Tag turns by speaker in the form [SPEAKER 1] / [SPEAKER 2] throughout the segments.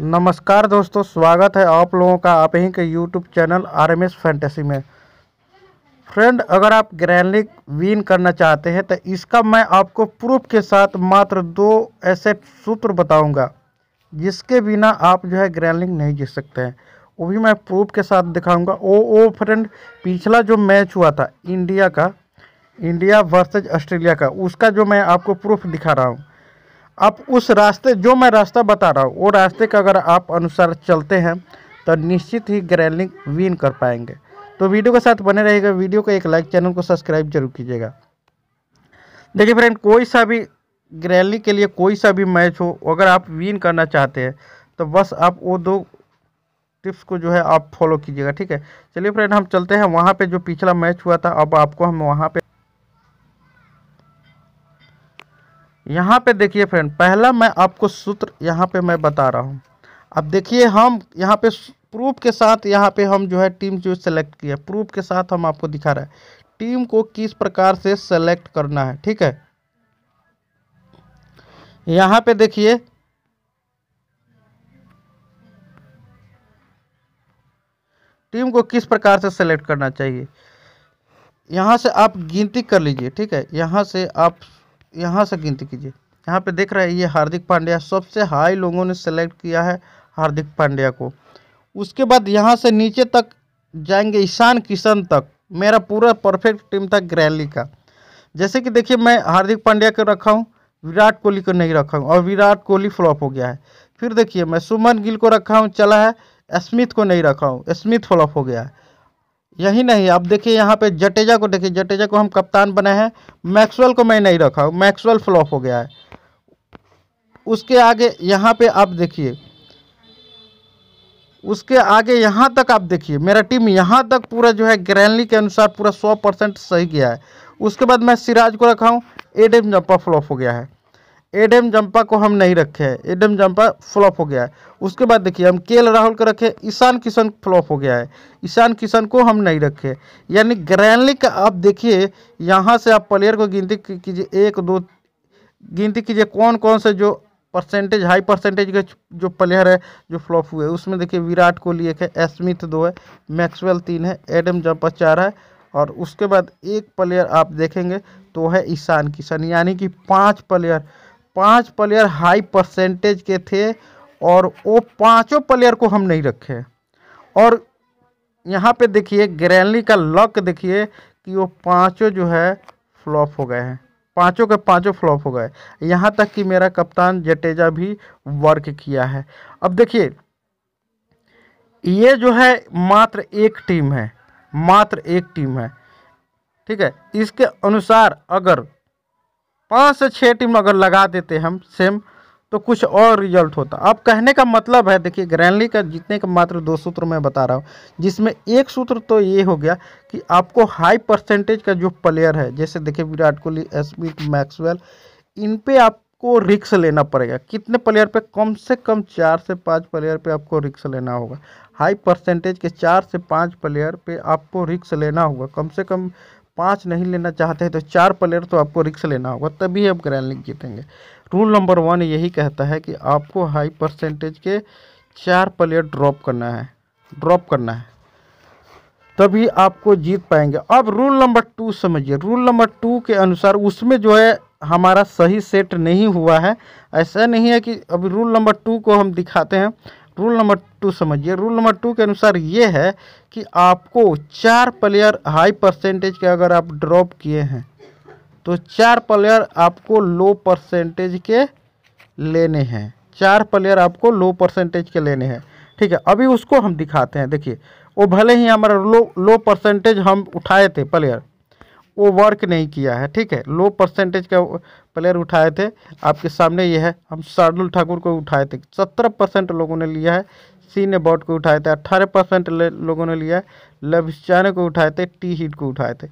[SPEAKER 1] नमस्कार दोस्तों स्वागत है आप लोगों का आप ही के YouTube channel R M S fantasy में फ्रेंड अगर आप ग्रैंड लीग विन करना चाहते हैं तो इसका मैं आपको प्रूफ के साथ मात्र दो ऐसे सूत्र बताऊंगा जिसके बिना आप जो है ग्रैंड लीग नहीं जीत सकते हैं वो भी मैं प्रूफ के साथ दिखाऊंगा ओ ओ फ्रेंड पिछला जो मैच हुआ था इंडिया का इंडिया वर्सेज ऑस्ट्रेलिया का उसका जो मैं आपको प्रूफ दिखा रहा हूँ आप उस रास्ते जो मैं रास्ता बता रहा हूँ वो रास्ते का अगर आप अनुसार चलते हैं तो निश्चित ही ग्रैलिंग विन कर पाएंगे तो वीडियो के साथ बने रहेगा वीडियो को एक लाइक चैनल को सब्सक्राइब जरूर कीजिएगा देखिए फ्रेंड कोई सा भी ग्रैलिंग के लिए कोई सा भी मैच हो अगर आप विन करना चाहते हैं तो बस आप वो दो टिप्स को जो है आप फॉलो कीजिएगा ठीक है चलिए फ्रेंड हम चलते हैं वहाँ पर जो पिछला मैच हुआ था अब आपको हम वहाँ पर यहाँ पे देखिए फ्रेंड पहला मैं आपको सूत्र यहाँ पे मैं बता रहा हूँ अब देखिए हम यहाँ पे प्रूफ के साथ यहाँ पे हम जो है टीम जो सेलेक्ट किया प्रूफ के साथ हम आपको दिखा रहे हैं टीम को किस प्रकार से सेलेक्ट करना है ठीक है यहाँ पे देखिए टीम को किस प्रकार से सेलेक्ट करना चाहिए यहाँ से आप गिनती कर लीजिए ठीक है यहाँ से आप यहाँ से गिनती कीजिए यहाँ पे देख रहे हैं ये हार्दिक पांड्या सबसे हाई लोगों ने सेलेक्ट किया है हार्दिक पांड्या को उसके बाद यहाँ से नीचे तक जाएंगे ईशान किशन तक मेरा पूरा परफेक्ट टीम था ग्रैली का जैसे कि देखिए मैं हार्दिक पांड्या को रखा हूँ विराट कोहली को नहीं रखा हूँ और विराट कोहली फ्लॉप हो गया है फिर देखिए मैं सुमन गिल को रखा हूँ चला है स्मिथ को नहीं रखा हूँ स्मिथ फ्लॉप हो गया है यही नहीं आप देखिए यहाँ पे जटेजा को देखिए जटेजा को हम कप्तान बनाए हैं मैक्सवेल को मैं नहीं रखा हूँ मैक्सवेल फ्लॉप हो गया है उसके आगे यहाँ पे आप देखिए उसके आगे यहाँ तक आप देखिए मेरा टीम यहाँ तक पूरा जो है ग्रैंडली के अनुसार पूरा सौ परसेंट सही गया है उसके बाद मैं सिराज को रखा हूँ एडेम जम्पा फ्लॉप हो गया है एडम जंपा को हम नहीं रखे हैं एडम जंपा फ्लॉप हो गया है उसके बाद देखिए हम के एल राहुल को रखे ईशान किशन फ्लॉप हो गया है ईशान किशन को हम नहीं रखे यानी ग्रैंडली का आप देखिए यहाँ से आप प्लेयर को गिनती कीजिए एक दो गिनती कीजिए कौन कौन से जो परसेंटेज हाई परसेंटेज के जो प्लेयर है जो फ्लॉप हुए उसमें देखिए विराट कोहली एक है स्मिथ दो है मैक्सवेल तीन है एडम जंपा चार है और उसके बाद एक प्लेयर आप देखेंगे तो है ईशान किशन यानी कि पाँच प्लेयर पांच प्लेयर हाई परसेंटेज के थे और वो पांचों प्लेयर को हम नहीं रखे और यहाँ पे देखिए ग्रैनली का लक देखिए कि वो पांचों जो है फ्लॉप हो गए हैं पांचों के पांचों फ्लॉप हो गए यहाँ तक कि मेरा कप्तान जटेजा भी वर्क किया है अब देखिए ये जो है मात्र एक टीम है मात्र एक टीम है ठीक है इसके अनुसार अगर पाँच से छः टीम अगर लगा देते हम सेम तो कुछ और रिजल्ट होता अब कहने का मतलब है देखिए ग्रैंडली का जीतने का मात्र दो सूत्र मैं बता रहा हूँ जिसमें एक सूत्र तो ये हो गया कि आपको हाई परसेंटेज का जो प्लेयर है जैसे देखिए विराट कोहली एस मैक्सवेल इन पे आपको रिक्स लेना पड़ेगा कितने प्लेयर पे कम से कम चार से पाँच प्लेयर पे आपको रिक्स लेना होगा हाई परसेंटेज के चार से पाँच प्लेयर पे आपको रिक्स लेना होगा कम से कम पाँच नहीं लेना चाहते हैं तो चार प्लेयर तो आपको रिक्स लेना होगा तभी आप ग्रैंड लीग जीतेंगे रूल नंबर वन यही कहता है कि आपको हाई परसेंटेज के चार प्लेयर ड्रॉप करना है ड्रॉप करना है तभी आपको जीत पाएंगे अब रूल नंबर टू समझिए रूल नंबर टू के अनुसार उसमें जो है हमारा सही सेट नहीं हुआ है ऐसा नहीं है कि अभी रूल नंबर टू को हम दिखाते हैं रूल नंबर टू समझिए रूल नंबर टू के अनुसार ये है कि आपको चार प्लेयर हाई परसेंटेज के अगर आप ड्रॉप किए हैं तो चार प्लेयर आपको लो परसेंटेज के लेने हैं चार प्लेयर आपको लो परसेंटेज के लेने हैं ठीक है अभी उसको हम दिखाते हैं देखिए वो भले ही हमारा लो लो परसेंटेज हम उठाए थे प्लेयर वो वर्क नहीं किया है ठीक है लो परसेंटेज का प्लेयर उठाए थे आपके सामने ये है हम शार्दुल ठाकुर को उठाए थे सत्रह परसेंट लोगों ने लिया है सी ने बॉट को उठाए थे अट्ठारह परसेंट लोगों ने लिया है लविस्चाने को उठाए थे टी हिट को उठाए थे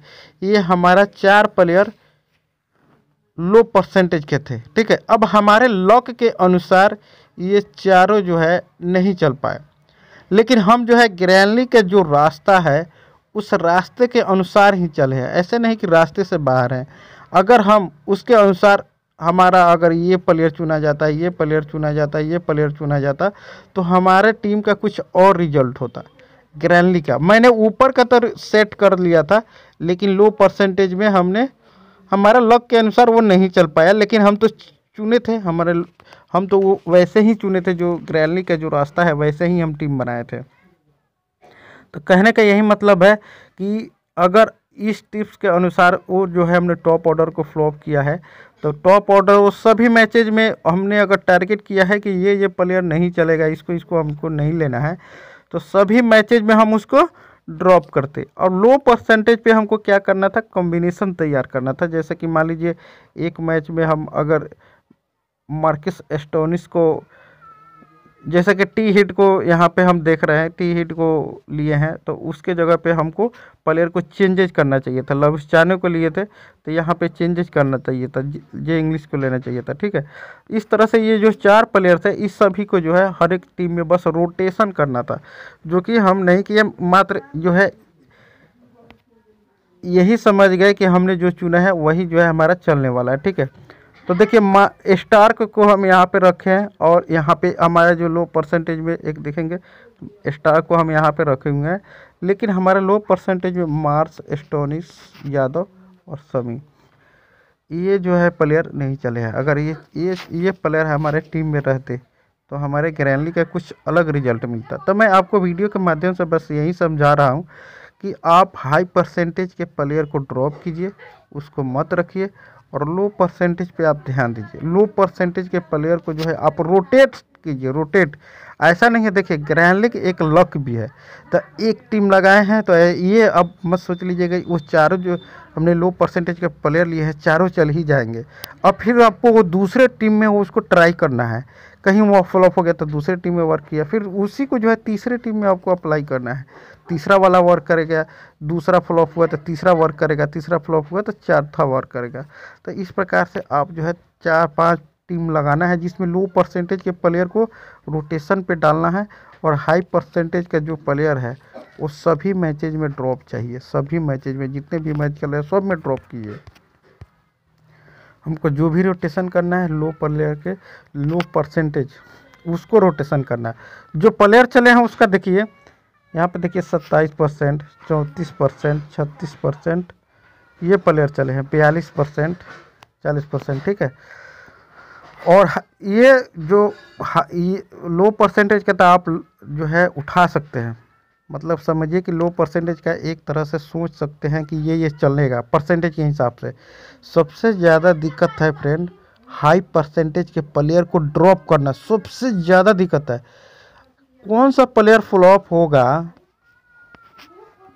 [SPEAKER 1] ये हमारा चार प्लेयर लो परसेंटेज के थे ठीक है अब हमारे लॉक के अनुसार ये चारों जो है नहीं चल पाए लेकिन हम जो है ग्रैनली का जो रास्ता है उस रास्ते के अनुसार ही चले हैं ऐसे नहीं कि रास्ते से बाहर हैं अगर हम उसके अनुसार हमारा अगर ये प्लेयर चुना जाता है ये प्लेयर चुना जाता है ये प्लेयर चुना जाता तो हमारे टीम का कुछ और रिजल्ट होता ग्रैंडली का मैंने ऊपर का तो सेट कर लिया था लेकिन लो परसेंटेज में हमने हमारा लक के अनुसार वो नहीं चल पाया लेकिन हम तो चुने थे हमारे हम तो वो वैसे ही चुने थे जो ग्रैली का जो रास्ता है वैसे ही हम टीम बनाए थे तो कहने का यही मतलब है कि अगर इस टिप्स के अनुसार वो जो है हमने टॉप ऑर्डर को फ्लॉप किया है तो टॉप ऑर्डर वो सभी मैचेज में हमने अगर टारगेट किया है कि ये ये प्लेयर नहीं चलेगा इसको इसको हमको नहीं लेना है तो सभी मैचेज में हम उसको ड्रॉप करते और लो परसेंटेज पे हमको क्या करना था कॉम्बिनेशन तैयार करना था जैसे कि मान लीजिए एक मैच में हम अगर मार्किस एस्टोनिस को जैसे कि टी हिट को यहाँ पे हम देख रहे हैं टी हिट को लिए हैं तो उसके जगह पे हमको प्लेयर को चेंजेज करना चाहिए था चाने को लिए थे तो यहाँ पे चेंजेज करना चाहिए था जे इंग्लिश को लेना चाहिए था ठीक है इस तरह से ये जो चार प्लेयर थे इस सभी को जो है हर एक टीम में बस रोटेशन करना था जो कि हम नहीं किए मात्र जो है यही समझ गए कि हमने जो चुना है वही जो है हमारा चलने वाला है ठीक है तो देखिए मा स्टार्क को हम यहाँ पे रखे हैं और यहाँ पे हमारा जो लो परसेंटेज में एक देखेंगे स्टार्क को हम यहाँ पे रखे हुए हैं लेकिन हमारे लो परसेंटेज में मार्स एस्टोनिस यादव और समी ये जो है प्लेयर नहीं चले हैं अगर ये ये ये प्लेयर हमारे टीम में रहते तो हमारे ग्रैंडली का कुछ अलग रिजल्ट मिलता तो मैं आपको वीडियो के माध्यम से बस यही समझा रहा हूँ कि आप हाई परसेंटेज के प्लेयर को ड्रॉप कीजिए उसको मत रखिए और लो परसेंटेज पे आप ध्यान दीजिए लो परसेंटेज के प्लेयर को जो है आप रोटेट कीजिए रोटेट ऐसा नहीं है देखिए ग्रैंड लीग एक लक भी है तो एक टीम लगाए हैं तो ये अब मत सोच लीजिएगा वो चारों जो हमने लो परसेंटेज के प्लेयर लिए हैं चारों चल ही जाएंगे अब फिर आपको वो दूसरे टीम में वो उसको ट्राई करना है कहीं वो फ्लॉप हो गया तो दूसरे टीम में वर्क किया फिर उसी को जो है तीसरे टीम में आपको अप्लाई करना है तीसरा वाला वर्क करेगा दूसरा फ्लॉप हुआ तो तीसरा वर्क करेगा तीसरा फ्लॉप हुआ तो चौथा वर्क करेगा तो इस प्रकार से आप जो है चार पाँच टीम लगाना है जिसमें लो परसेंटेज के प्लेयर को रोटेशन पे डालना है और हाई परसेंटेज का जो प्लेयर है वो सभी मैचेज में ड्रॉप चाहिए सभी मैचेज में जितने भी मैच चल रहे हैं सब में ड्रॉप किए हमको जो भी रोटेशन करना है लो प्लेयर के लो परसेंटेज उसको रोटेशन करना है जो प्लेयर चले हैं उसका देखिए यहाँ पे देखिए सत्ताईस परसेंट चौंतीस परसेंट छत्तीस परसेंट ये प्लेयर चले हैं बयालीस परसेंट चालीस परसेंट ठीक है और ये जो ये लो परसेंटेज का तो आप जो है उठा सकते हैं मतलब समझिए कि लो परसेंटेज का एक तरह से सोच सकते हैं कि ये ये चलेगा परसेंटेज के हिसाब से सबसे ज़्यादा दिक्कत है फ्रेंड हाई परसेंटेज के प्लेयर को ड्रॉप करना सबसे ज़्यादा दिक्कत है कौन सा प्लेयर फ्लॉप होगा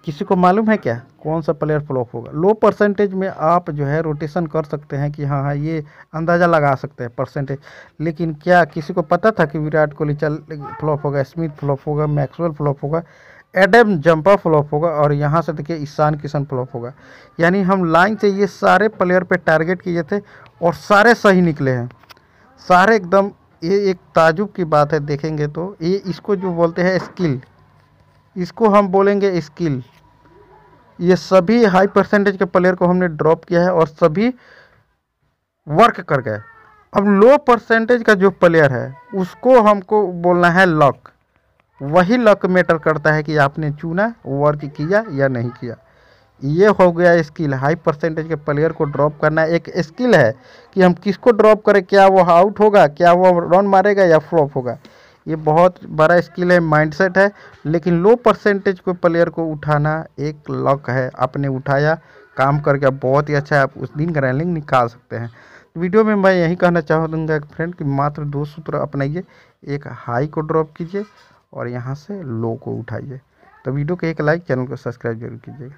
[SPEAKER 1] किसी को मालूम है क्या कौन सा प्लेयर फ्लॉप होगा लो परसेंटेज में आप जो है रोटेशन कर सकते हैं कि हाँ हाँ ये अंदाज़ा लगा सकते हैं परसेंटेज लेकिन क्या किसी को पता था कि विराट कोहली चल फ्लॉप होगा स्मिथ फ्लॉप होगा मैक्सवेल फ्लॉप होगा एडम जंपर फ्लॉप होगा और यहाँ से देखिए ईशान किशन फ्लॉप होगा यानी हम लाइन से ये सारे प्लेयर पे टारगेट किए थे और सारे सही निकले हैं सारे एकदम ये एक ताजुब की बात है देखेंगे तो ये इसको जो बोलते हैं स्किल इसको हम बोलेंगे स्किल ये सभी हाई परसेंटेज के प्लेयर को हमने ड्रॉप किया है और सभी वर्क कर गए अब लो परसेंटेज का जो प्लेयर है उसको हमको बोलना है लक वही लक मैटर करता है कि आपने चुना वर्क किया या नहीं किया ये हो गया स्किल हाई परसेंटेज के प्लेयर को ड्रॉप करना एक स्किल है कि हम किसको ड्रॉप करें क्या वो आउट होगा क्या वो रन मारेगा या फ्लॉप होगा ये बहुत बड़ा स्किल है माइंडसेट है लेकिन लो परसेंटेज को प्लेयर को उठाना एक लक है आपने उठाया काम करके बहुत ही अच्छा है आप उस दिन ग्रैंडिंग निकाल सकते हैं वीडियो में मैं यही कहना चाहूँगा फ्रेंड कि मात्र दो सूत्र अपनाइए एक हाई को ड्रॉप कीजिए और यहाँ से लो को उठाइए तो वीडियो को एक लाइक चैनल को सब्सक्राइब जरूर कीजिएगा